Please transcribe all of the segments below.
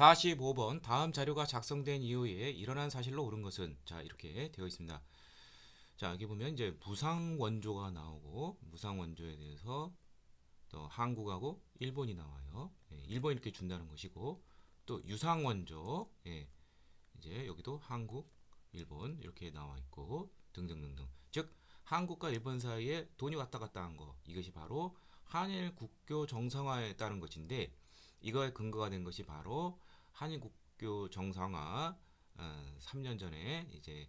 45번 다음 자료가 작성된 이후에 일어난 사실로 옳은 것은 자 이렇게 되어 있습니다. 자 여기 보면 이제 무상 원조가 나오고 무상 원조에 대해서 또 한국하고 일본이 나와요. 예, 일본 이렇게 준다는 것이고 또 유상 원조 예, 이제 여기도 한국, 일본 이렇게 나와 있고 등등등등 즉 한국과 일본 사이에 돈이 왔다 갔다 한거 이것이 바로 한일 국교 정상화에 따른 것인데 이거에 근거가 된 것이 바로 한일국교 정상화 어, 3년 전에 이제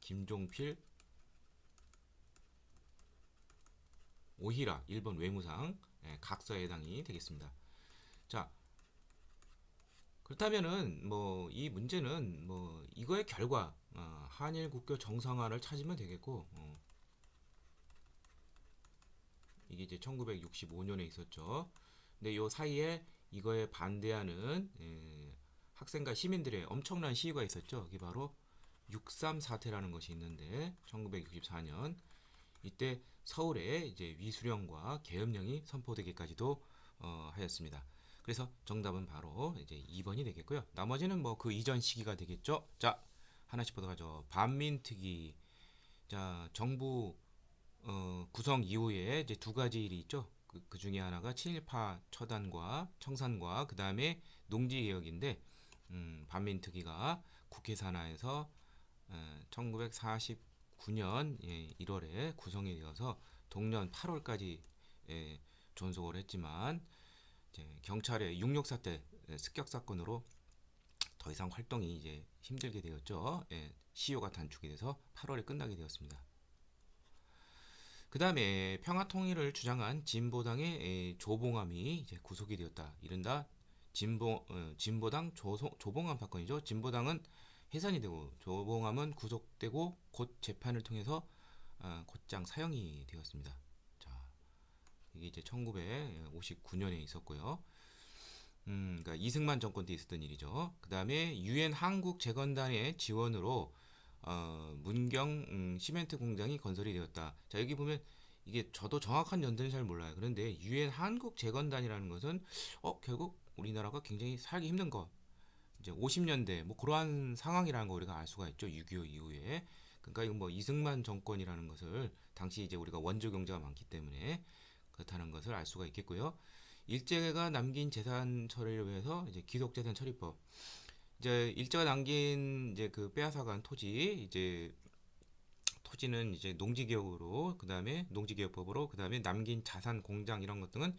김종필 오히라 일본 외무상 예, 각서에 해당이 되겠습니다. 자 그렇다면은 뭐 이 문제는 뭐 이거의 결과 어, 한일 국교 정상화를 찾으면 되겠고 어, 이게 이제 1965년에 있었죠. 근데 요 사이에 이거에 반대하는 예, 학생과 시민들의 엄청난 시위가 있었죠. 이게 바로 6.3 사태라는 것이 있는데 1964년 이때 서울에 이제 위수령과 계엄령이 선포되기까지도 어, 하였습니다. 그래서 정답은 바로 이제 2번이 되겠고요. 나머지는 뭐 그 이전 시기가 되겠죠. 자, 하나씩 보도록 하죠. 반민특위. 자, 정부 어, 구성 이후에 이제 두 가지 일이 있죠. 그, 그 중에 하나가 친일파 처단과 청산과 그 다음에 농지개혁인데 음, 반민특위가 국회 산하에서 1949년 어, 1월에 예, 구성이 되어서 동년 8월까지 예, 존속을 했지만 경찰의 664때 예, 습격 사건으로 더 이상 활동이 이제 힘들게 되었죠. 시효가 단축이 돼서 8월에 끝나게 되었습니다. 그 다음에 평화통일을 주장한 진보당의 조봉암이 구속이 되었다. 이른다 진보 어, 진보당 조성, 조봉암 사건이죠. 진보당은 해산이 되고 조봉암은 구속되고 곧 재판을 통해서 어, 곧장 사형이 되었습니다. 자, 이게 이제 1959년에 있었고요. 음, 그러니까 이승만 정권 때 있었던 일이죠. 그 다음에 유엔 한국 재건단의 지원으로 어, 문경 음, 시멘트 공장이 건설이 되었다. 자 여기 보면 이게 저도 정확한 연대는 잘 몰라요. 그런데 유엔 한국 재건단이라는 것은 어 결국 우리나라가 굉장히 살기 힘든 것 이제 50년대 뭐 그러한 상황이라는 거 우리가 알 수가 있죠. 6.25 이후에. 그러니까 이건 뭐 이승만 정권이라는 것을 당시 이제 우리가 원조 경제가 많기 때문에 그렇다는 것을 알 수가 있겠고요. 일제가 남긴 재산 처리를 위해서 이제 귀속 재산 처리법. 이제 일제가 남긴 이제 그 빼앗아간 토지 이제 토지는 이제 농지개혁으로 그다음에 농지개혁법으로 그다음에 남긴 자산 공장 이런 것 등은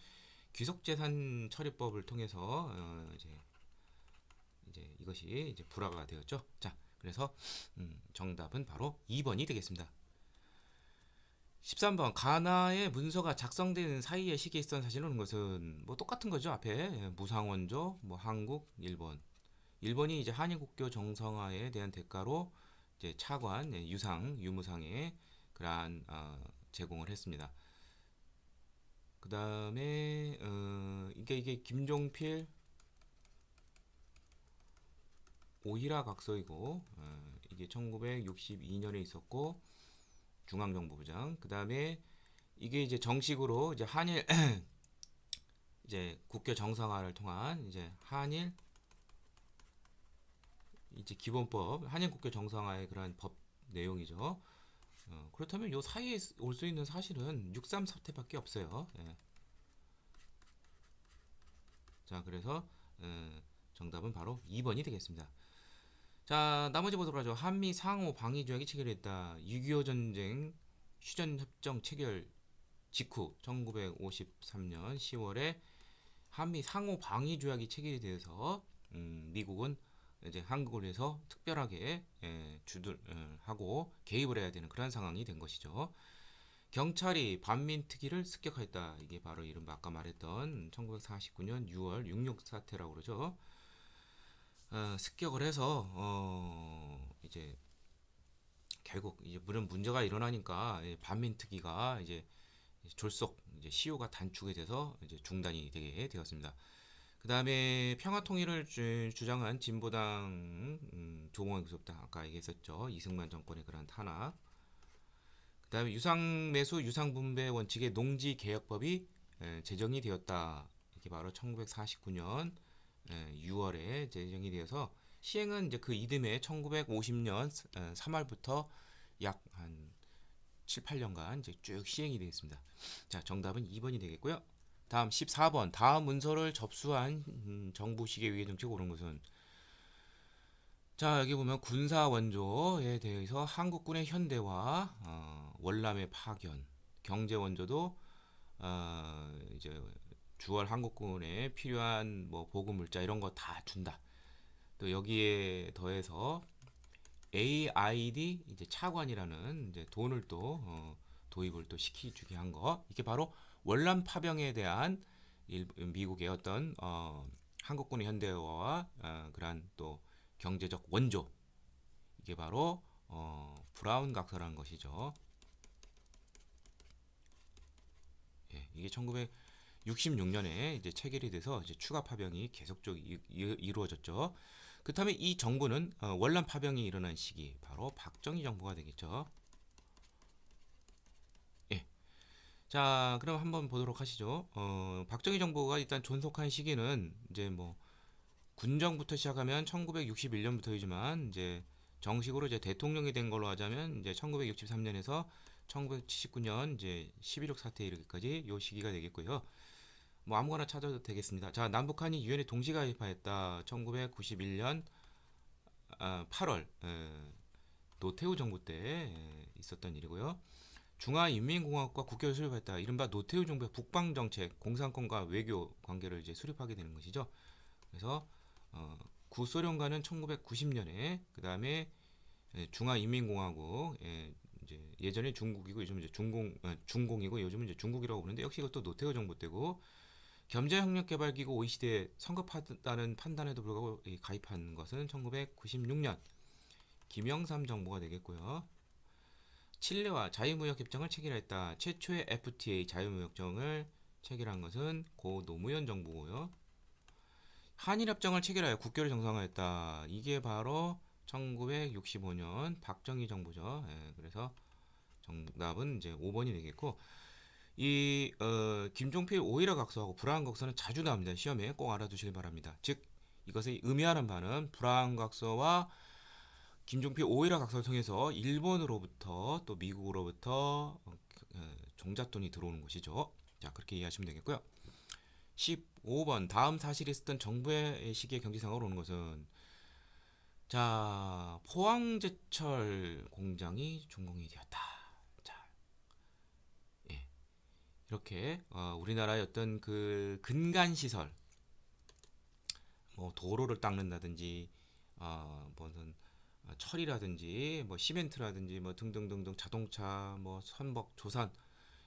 귀속재산 처리법을 통해서 어, 이제 이제 이것이 이제 불화가 되었죠. 자, 그래서 음, 정답은 바로 2번이 되겠습니다. 13번 가나의 문서가 작성되 사이의 시기에 있던 사실로 것은 뭐 똑같은 거죠 앞에 예, 무상원조 뭐 한국 일본 일본이 이제 한일국교 정상화에 대한 대가로 이제 차관 예, 유상 유무상의 그러한 어, 제공을 했습니다 그 다음에 어, 이게 이게 김종필 오히라 각서이고 어, 이게 1962년에 있었고 중앙정보부장 그 다음에 이게 이제 정식으로 이제 한일 이제 국교 정상화를 통한 이제 한일 이제 기본법 한일 국교 정상화의 그러한 법 내용이죠. 어, 그렇다면 요 사이에 올 수 있는 사실은 63 사태밖에 없어요. 예. 자, 그래서 음, 정답은 바로 2번이 되겠습니다. 자, 나머지 보도록 하죠. 한미 상호 방위 조약이 체결됐다. 6.25 전쟁 휴전 협정 체결 직후 1953년 10월에 한미 상호 방위 조약이 체결이 되어서 음, 미국은 이제 한국을 위해서 특별하게 예, 주둔하고 예, 개입을 해야 되는 그런 상황이 된 것이죠. 경찰이 반민특위를 습격했다. 이게 바로 이른바 아까 말했던 1949년 6월 66 사태라고 그러죠. 어, 습격을 해서 어, 이제 결국 이제 물론 문제가 일어나니까 예, 반민특위가 이제 졸속 이제 시효가 단축이 돼서 이제 중단이 되게 되었습니다. 그 다음에 평화통일을 주장한 진보당 음, 조봉원 교섭당 아까 얘기했었죠. 이승만 정권의 그런 탄압. 그 다음에 유상매수 유상분배 원칙의 농지개혁법이 에, 제정이 되었다. 이게 바로 1949년 에, 6월에 제정이 되어서 시행은 이제 그 이듬해 1950년 3월부터 약 한 7, 8년간 이제 쭉 시행이 되겠습니다. 자, 정답은 2번이 되겠고요. 다음 14번 다음 문서를 접수한 음, 정부시계 위의 정책 옳은 것은 자 여기 보면 군사 원조에 대해서 한국군의 현대화 어, 월남의 파견 경제 원조도 어, 이제 주월 한국군에 필요한 뭐 보급 물자 이런 거 다 준다 또 여기에 더해서 AID 이제 차관이라는 이제 돈을 또 어, 도입을 또시키게한거 이게 바로 월남 파병에 대한 일, 미국의 어떤 어, 한국군의 현대화와 어, 그러한 또 경제적 원조 이게 바로 어, 브라운 각서라는 것이죠. 예, 이게 1966년에 이제 체결이 돼서 이제 추가 파병이 계속적 이루어졌죠. 그다음에 이 정부는 어, 월남 파병이 일어난 시기 바로 박정희 정부가 되겠죠. 자, 그럼 한번 보도록 하시죠. 어, 박정희 정부가 일단 존속한 시기는 이제 뭐 군정부터 시작하면 1961년부터이지만 이제 정식으로 이제 대통령이 된 걸로 하자면 이제 1963년에서 1979년 이제 11.6 사태 이르기까지 요 시기가 되겠고요. 뭐 아무거나 찾아도 되겠습니다. 자, 남북한이 유엔에 동시 가입하였다. 1991년 아, 8월 에, 노태우 정부 때 에, 있었던 일이고요. 중화인민공화국과 국교를 수립했다. 이른바 노태우 정부의 북방 정책, 공산권과 외교 관계를 이제 수립하게 되는 것이죠. 그래서 어, 구소련과는 1990년에 그 다음에 예, 중화인민공화국 예, 이제 예전에 중국이고 요즘 이제 중공 어, 중공이고 요즘은 이제 중국이라고 부르는데 역시 이것도 노태우 정부 때고 겸제협력개발기구 OECD에 성급하다는 판단에도 불구하고 가입한 것은 1996년 김영삼 정부가 되겠고요. 칠레와 자유무역 협정을 체결했다. 최초의 FTA 자유무역정을 체결한 것은 고 노무현 정부고요. 한일협정을 체결하여 국교를 정상화했다. 이게 바로 1965년 박정희 정부죠. 예, 그래서 정답은 이제 5번이 되겠고 이 어, 김종필 오히려 각서하고 불안 각서는 자주 나옵니다. 시험에 꼭 알아두시길 바랍니다. 즉 이것의 의미하는 바는 불안 각서와 김종필 오이라 각서를 통해서 일본으로부터 또 미국으로부터 어, 그, 어, 종잣돈이 들어오는 것이죠. 자 그렇게 이해하시면 되겠고요. 15번 다음 사실이 있었던 정부의 시기의 경제상으로 오는 것은 자 포항제철 공장이 준공이 되었다. 예. 이렇게 어, 우리나라의 어떤 그 근간 시설 뭐 도로를 닦는다든지 어, 무슨 어, 철이라든지 뭐 시멘트라든지 뭐 등등등등 자동차 뭐 선박 조선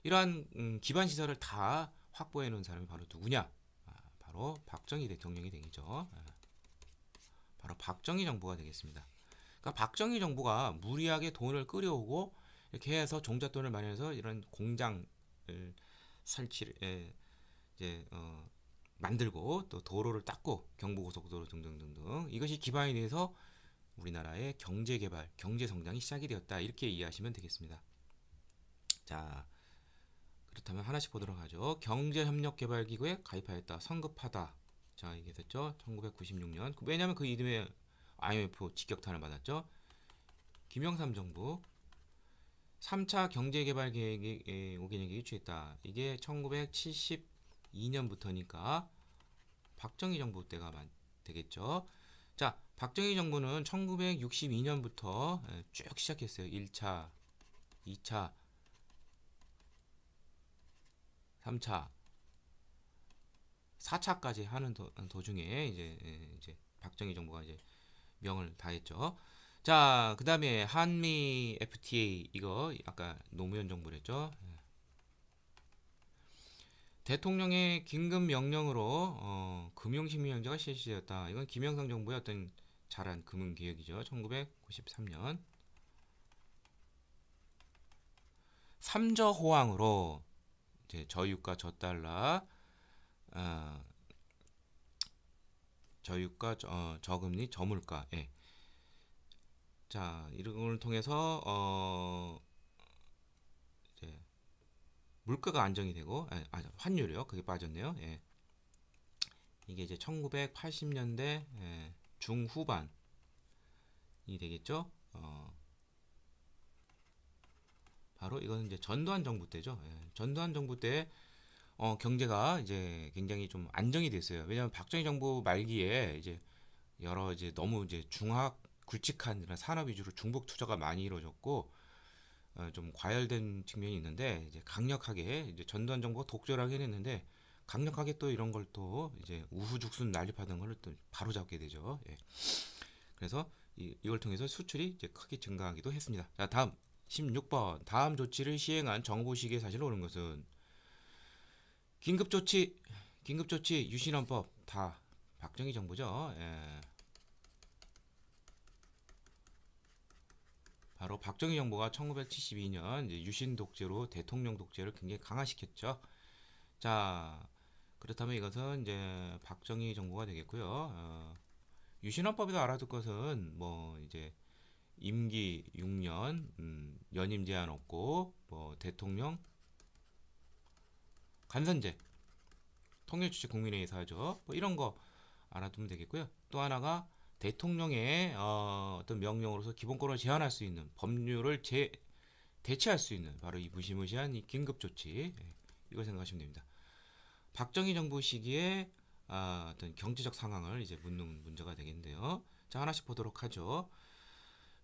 이러한 음, 기반 시설을 다 확보해 놓은 사람이 바로 누구냐? 아, 바로 박정희 대통령이 되겠죠. 아, 바로 박정희 정부가 되겠습니다. 그러니까 박정희 정부가 무리하게 돈을 끌여오고 이렇게 해서 종잣돈을 마련해서 이런 공장을 설치 에, 예, 이제 어, 만들고 또 도로를 닦고 경부고속도로 등등등등 이것이 기반이 돼서 우리나라의 경제 개발, 경제 성장이 시작이 되었다. 이렇게 이해하시면 되겠습니다. 자, 그렇다면 하나씩 보도록 하죠. 경제협력개발기구에 가입하였다. 성급하다. 자, 이게 됐죠. 1996년. 그 왜냐하면 그 이듬해 IMF 직격탄을 받았죠. 김영삼 정부 3차 경제개발계획에 5개년이 유추했다. 이게 1972년부터니까 박정희 정부 때가 되겠죠. 자, 박정희 정부는 1962년부터 예, 쭉 시작했어요. 1차, 2차, 3차, 4차까지 하는 도, 중에 이제 예, 이제 박정희 정부가 이제 명을 다했죠. 자, 그다음에 한미 FTA 이거 아까 노무현 정부랬죠. 예. 대통령의 긴급 명령으로 어, 금융심의영제가 실시되었다. 이건 김영삼 정부의 어떤 잘한 금융기혁이죠 1993년 3저호황으로 이제 저유가 저달러 어, 저유가 저, 어, 저금리 저물가 예. 자 이런 걸 통해서 어, 이제 물가가 안정이 되고 아, 아 환율이요 그게 빠졌네요 예. 이게 이제 1980년대 예. 중후반이 되겠죠. 어, 바로 이거는 이제 전두환 정부 때죠. 예, 전두환 정부 때 어, 경제가 이제 굉장히 좀 안정이 됐어요. 왜냐하면 박정희 정부 말기에 이제 여러 이제 너무 이제 중학 굵직한 이런 산업 위주로 중복 투자가 많이 이루어졌고 어, 좀 과열된 측면이 있는데 이제 강력하게 이제 전두환 정부가 독절하긴 했는데 강력하게 또 이런 걸 또 이제 우후죽순 난립하던 걸 또 바로 잡게 되죠. 예. 그래서 이, 이걸 통해서 수출이 이제 크게 증가하기도 했습니다. 자, 다음 16번 다음 조치를 시행한 정부 시기에 사실 오는 것은 긴급 조치 긴급 조치 유신헌법 다 박정희 정부죠. 예. 바로 박정희 정부가 1972년 유신 독재로 대통령 독재를 굉장히 강화시켰죠. 자, 그렇다면 이것은 이제 박정희 정부가 되겠고요. 어, 유신헌법에서 알아둘 것은 뭐 이제 임기 6년, 음, 연임 제한 없고 뭐 대통령 간선제, 통일 주체국민회의사서 하죠. 뭐 이런 거 알아두면 되겠고요. 또 하나가 대통령의 어, 어떤 명령으로서 기본권을 제한할 수 있는 법률을 제 대체할 수 있는 바로 이 무시무시한 이 긴급 조치 예, 이걸 생각하시면 됩니다. 박정희 정부 시기에 아, 어떤 경제적 상황을 이제 묻는 문제가 되겠는데요. 자 하나씩 보도록 하죠.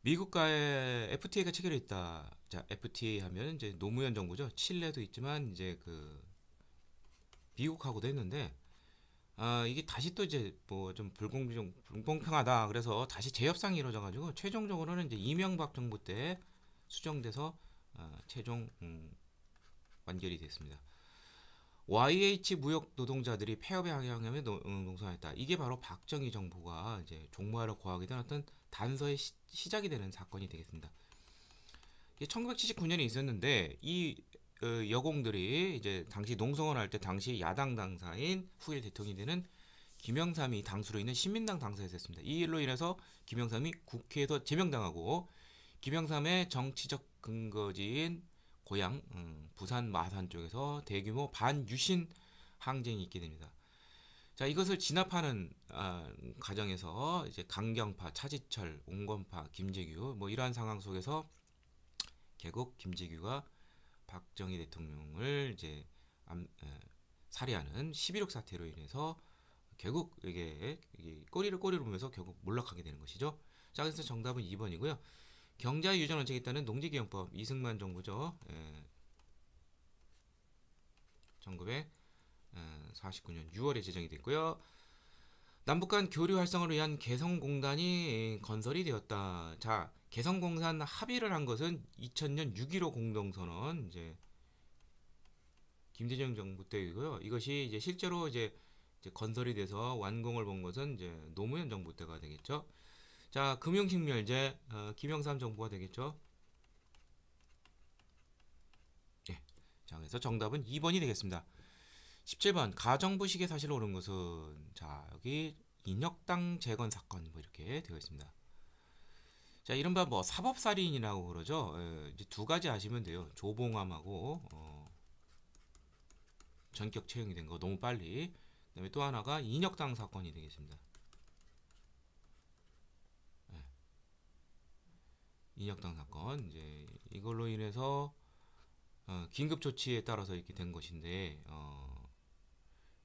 미국과의 FTA가 체결됐다. 자 FTA 하면 이제 노무현 정부죠. 칠레도 있지만 이제 그 미국하고도 했는데 아, 이게 다시 또 이제 뭐 좀 불공정 불공평하다. 그래서 다시 재협상이 이루어져 가지고 최종적으로는 이제 이명박 정부 때 수정돼서 아, 최종 음, 완결이 됐습니다. YH 무역 노동자들이 폐업의 악영향에 농동했다 음, 이게 바로 박정희 정부가 이제 종무하러 고하기던 어떤 단서의 시, 작이 되는 사건이 되겠습니다. 이게 1979년에 있었는데 이 어, 여공들이 이제 당시 농성을 할 때 당시 야당 당사인 후일 대통령이 되는 김영삼이 당수로 있는 신민당 당사에 습니다이 일로 인해서 김영삼이 국회에서 제명당하고 김영삼의 정치적 근거지인 고향 음, 부산 마산 쪽에서 대규모 반유신 항쟁이 있게 됩니다. 자 이것을 진압하는 아, 과정에서 이제 강경파, 차지철, 온건파, 김재규 뭐 이러한 상황 속에서 결국 김재규가 박정희 대통령을 이제 암, 에, 살해하는 11.6 사태로 인해서 결국 이게, 이게 꼬리를 꼬리로 보면서 결국 몰락하게 되는 것이죠. 자 그래서 정답은 2번이고요. 경자 유전 원칙에 따른 농지기용법 이승만 정부죠. 에, 1949년 6월에 제정이 됐고요. 남북 간 교류 활성화를 위한 개성공단이 건설이 되었다. 자, 개성공단 합의를 한 것은 2000년 6.15 공동선언 이제 김대중 정부 때이고요. 이것이 이제 실제로 이제, 이제 건설이 돼서 완공을 본 것은 이제 노무현 정부 때가 되겠죠. 자, 금융식멸제 어, 김영삼 정부가 되겠죠. 예. 자, 그래서 정답은 2번이 되겠습니다. 17번 가정부식의 사실로 오른 것은 자, 여기 인혁당 재건 사건 뭐 이렇게 되어 있습니다. 자, 이른바 뭐 사법살인이라고 그러죠. 예, 이제 두 가지 아시면 돼요. 조봉암하고 어, 전격 채용이 된 거 너무 빨리. 그다음에 또 하나가 인혁당 사건이 되겠습니다. 인혁당 사건 이제 이걸로 인해서 어, 긴급 조치에 따라서 이렇게 된 것인데 어,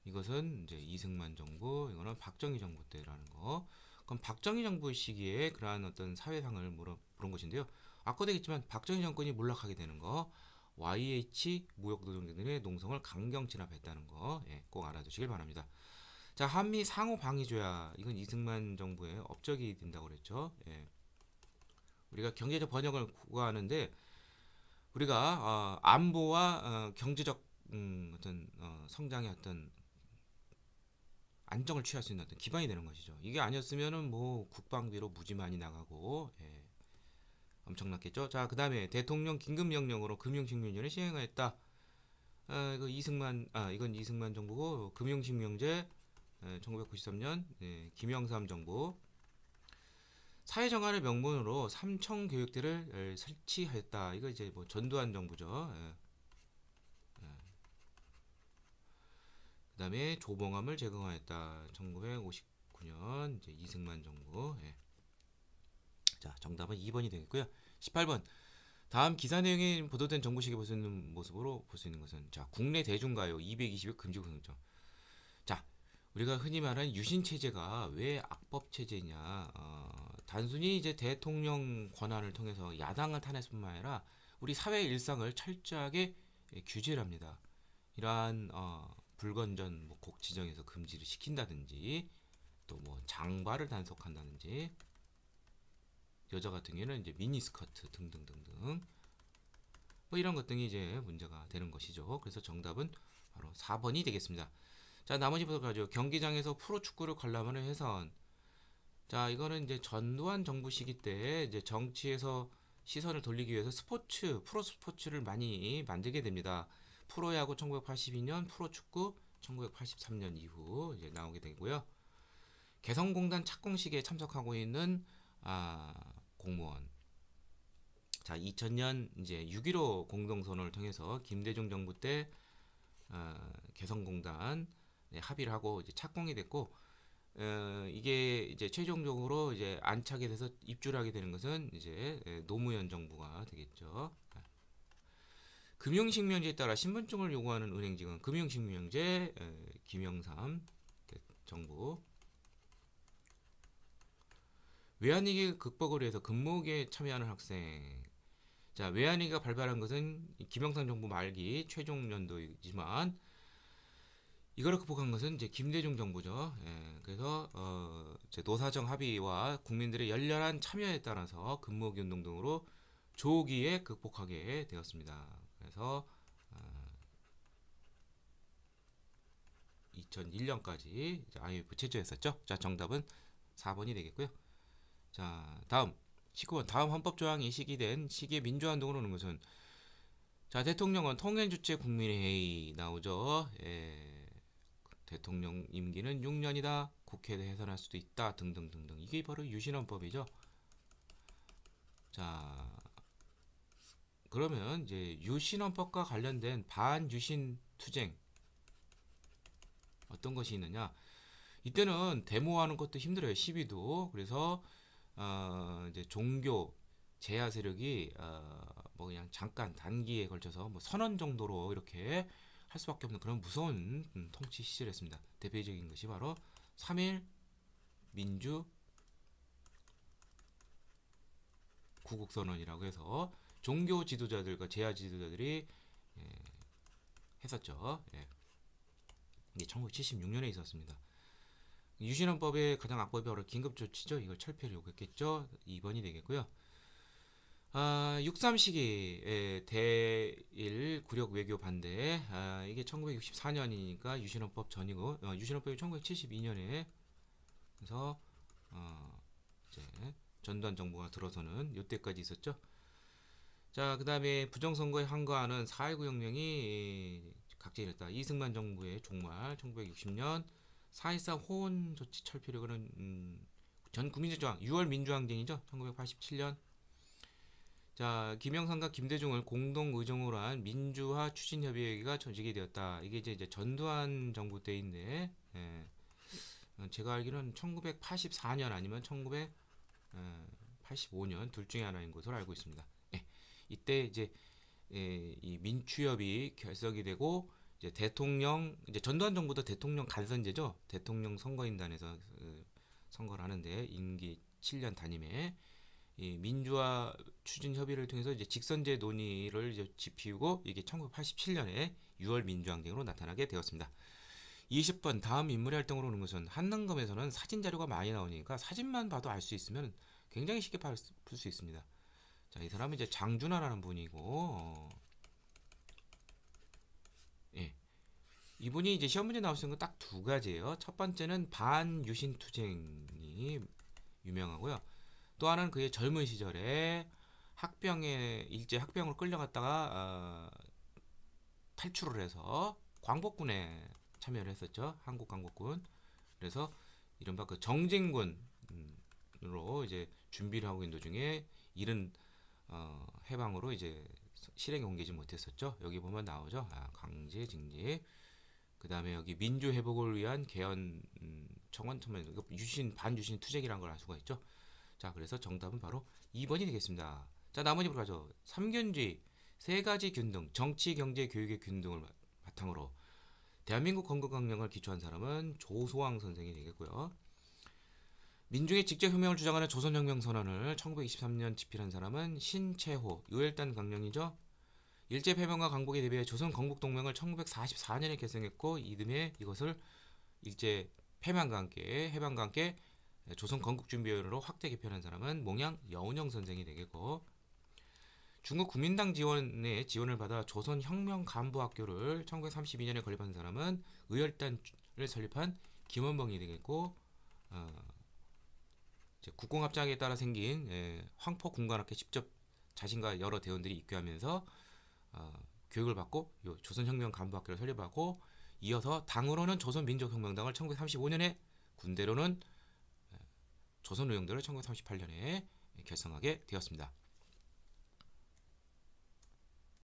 이것은 이제 이승만 정부 이거는 박정희 정부 때라는 거 그럼 박정희 정부 시기에 그러한 어떤 사회상을 물어, 보는 것인데요 아까도 얘했지만 박정희 정권이 몰락하게 되는 거 YH 무역노동자들의 농성을 강경 진압했다는 거꼭 예, 알아두시길 바랍니다 자 한미 상호 방위조약 이건 이승만 정부의 업적이 된다고 그랬죠 예. 우리가 경제적 번영을 구하는데 우리가 어, 안보와 어, 경제적 음, 어떤 어, 성장의 어떤 안정을 취할 수 있는 어떤 기반이 되는 것이죠. 이게 아니었으면은 뭐 국방비로 무지 많이 나가고 예, 엄청났겠죠. 자, 그다음에 대통령 긴급 명령으로 금융식민전을 시행하였다. 아, 어, 이거 이승만 아 이건 이승만 정부고 금융식민제 1993년 어, 예, 김영삼 정부 사회정화를 명분으로 삼청교육대를 설치하였다. 이거 이제 뭐 전두환 정부죠. 예. 예. 그 다음에 조봉암을 제공하였다. 1959년 이제 이승만 정부. 예. 자, 정답은 2번이 되겠고요. 18번. 다음 기사 내용에 보도된 정구식의 보시는 모습으로 볼 수 있는 것은 자 국내 대중가요 220회 금지구성점 우리가 흔히 말하는 유신 체제가 왜 악법 체제냐? 어, 단순히 이제 대통령 권한을 통해서 야당을 탄핵뿐만 아니라 우리 사회 일상을 철저하게 규제를 합니다. 이러한 어, 불건전 뭐곡 지정에서 금지를 시킨다든지 또 뭐 장발을 단속한다든지 여자 같은 경우는 이제 미니스커트 등등등등 뭐 이런 것 등이 이제 문제가 되는 것이죠. 그래서 정답은 바로 4번이 되겠습니다. 자 나머지 보도가죠 경기장에서 프로축구를 관람하는 해선. 자 이거는 이제 전두환 정부 시기 때 이제 정치에서 시선을 돌리기 위해서 스포츠 프로 스포츠를 많이 만들게 됩니다. 프로야구 1982년, 프로축구 1983년 이후 이제 나오게 되고요. 개성공단 착공식에 참석하고 있는 아, 공무원. 자, 2000년 이제 6.15 공동선언을 통해서 김대중 정부 때 어, 개성공단 예, 합의를 하고 이제 착공이 됐고 어, 이게 이제 최종적으로 이제 안착이 돼서 입주를 하게 되는 것은 이제 예, 노무현 정부가 되겠죠. 예. 금융식명제에 따라 신분증을 요구하는 은행직은 금융식명제 김영삼 정부 외환위기 극복을 위해서 근무에 참여하는 학생 자 외환위기가 발발한 것은 김영삼 정부 말기 최종 연도이지만 이걸 극복한 것은 이제 김대중 정부죠. 예, 그래서 어, 제 노사정 합의와 국민들의 열렬한 참여에 따라서 근무기 운동 등으로 조기에 극복하게 되었습니다. 그래서 어, 2001년까지 IMF 체제였었죠. 자, 정답은 4번이 되겠고요. 자, 다음 19번 다음 헌법 조항이 시기된 시기의 민주화 운동으로는 것은 자 대통령은 통일주체 국민회의 나오죠. 예. 대통령 임기는 6년이다. 국회에 해산할 수도 있다. 등등등등. 이게 바로 유신헌법이죠. 자, 그러면 이제 유신헌법과 관련된 반유신 투쟁 어떤 것이 있느냐? 이때는 데모하는 것도 힘들어요. 시위도 그래서 어, 이제 종교 제하 세력이 어, 뭐 그냥 잠깐 단기에 걸쳐서 뭐 선언 정도로 이렇게 할 수밖에 없는 그런 무서운 음, 통치 시절이었습니다. 대표적인 것이 바로 3일 민주 구국 선언이라고 해서 종교 지도자들과 제야 지도자들이 예, 했었죠. 예. 이게 1976년에 있었습니다. 유신헌법의 가장 악법이 바로 긴급조치죠. 이걸 철폐를 요구했겠죠. 2번이 되겠고요. 아, 63시기에 대일 구력 외교 반대 아, 이게 1964년이니까 유신헌법 전이고 어, 유신헌법이 1972년에 그래서 어, 이제 전두환 정부가 들어서는 요때까지 있었죠. 자, 그 다음에 부정선거에 항거하는 4.19 혁명이 각제됐다. 이승만 정부의 종말 1960년 4.14 호원 조치 철폐를 그런 음, 전 국민적 저항 6월 민주항쟁이죠. 1987년 자, 김영삼과 김대중을 공동 의정으로 한 민주화 추진 협의회가 조직이 되었다. 이게 이제, 전두환 정부 때인데, 예. 어, 제가 알기로는 1984년 아니면 1985년 어, 둘 중에 하나인 것으로 알고 있습니다. 예. 이때 이제 예, 이 민추협이 결석이 되고 이제 대통령 이제 전두환 정부도 대통령 간선제죠. 대통령 선거인단에서 그 선거를 하는데 임기 7년 단임에 이 민주화 추진 협의를 통해서 이제 직선제 논의를 이제 지피우고 이게 1987년에 6월 민주항쟁으로 나타나게 되었습니다. 20번 다음 인물의 활동으로 오는 것은 한능검에서는 사진 자료가 많이 나오니까 사진만 봐도 알 수 있으면 굉장히 쉽게 풀수 있습니다. 자, 이 사람은 이제 장준하라는 분이고 어, 예. 이분이 이제 시험 문제 나오시는 건 딱 두 가지예요. 첫 번째는 반유신 투쟁이 유명하고요. 또 하나는 그의 젊은 시절에 학병에 일제 학병으로 끌려갔다가 어, 탈출을 해서 광복군에 참여를 했었죠. 한국 광복군. 그래서 이른바 그 정쟁군으로 음, 이제 준비를 하고 있는 도중에 이른 어, 해방으로 이제 실행에 옮기지 못했었죠. 여기 보면 나오죠. 아, 강제 징집. 그 다음에 여기 민주 회복을 위한 개헌 음, 청원 청원 그 유신 반유신 투쟁이라는 걸 알 수가 있죠. 자, 그래서 정답은 바로 2번이 되겠습니다. 자, 나머지 보러 가죠. 삼균주세 가지 균등, 정치, 경제, 교육의 균등을 바탕으로 대한민국 건국강령을 기초한 사람은 조소왕 선생이 되겠고요. 민중의 직접 혁명을 주장하는 조선혁명 선언을 1923년 집필한 사람은 신채호, 유일단 강령이죠. 일제 패명과 강복에 대비해 조선 건국 동맹을 1944년에 결성했고 이듬해 이것을 일제 패망과 함께 해방과 함께 네, 조선 건국준비회로 확대 개편한 사람은 몽양 여운형 선생이 되겠고 중국 국민당 지원의 지원을 받아 조선 혁명 간부 학교를 1932년에 건립한 사람은 의열단을 설립한 김원봉이 되겠고 어, 국공합작에 따라 생긴 예, 황포 군관학교에 직접 자신과 여러 대원들이 입교하면서 어, 교육을 받고 요 조선혁명 간부학교를 설립하고 이어서 당으로는 조선민족혁명당을 1935년에 군대로는 조선 의용도를 1938년에 결성하게 되었습니다.